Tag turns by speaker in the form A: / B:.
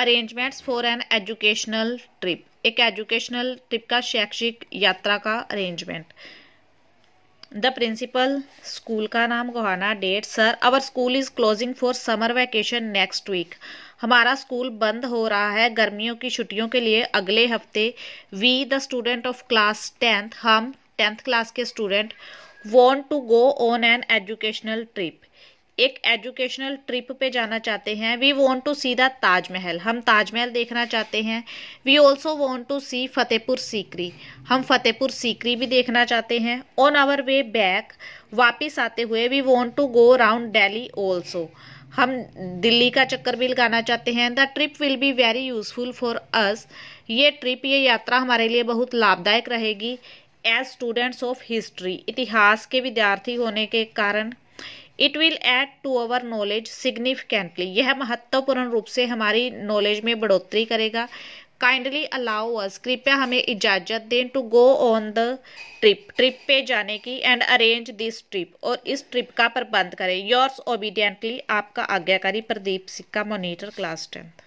A: arrangements for an educational trip एक educational trip का शैक्षिक यात्रा का अरेंजमेंट द प्रिंसिपल स्कूल का नाम Gohana date sir our school is closing for summer vacation next week हमारा स्कूल बंद हो रहा है गर्मियों की छुट्टियों के लिए अगले हफ्ते we the student of class tenth हम टेंथ क्लास के student want to go on an educational trip एक एजुकेशनल ट्रिप पे जाना चाहते हैं we want to see the Taj Mahal हम ताजमहल देखना चाहते हैं we also want to see Fatehpur Sikri हम फतेहपुर सीकरी भी देखना चाहते हैं ऑन आवर वे बैक वापिस आते हुए we want to go round Delhi also हम दिल्ली का चक्कर भी लगाना चाहते हैं the trip will be very useful for us ये ट्रिप ये यात्रा हमारे लिए बहुत लाभदायक रहेगी एज स्टूडेंट्स ऑफ हिस्ट्री इतिहास के विद्यार्थी होने के कारण it will add to our knowledge significantly यह महत्वपूर्ण रूप से हमारी नॉलेज में बढ़ोतरी करेगा काइंडली अलाउ अस कृपया हमें इजाज़त दें to go on the trip trip पे जाने की एंड अरेंज दिस ट्रिप और इस ट्रिप का प्रबंध करें योर्स ओबीडियंटली आपका आज्ञाकारी प्रदीप सिक्का मोनिटर क्लास टेंथ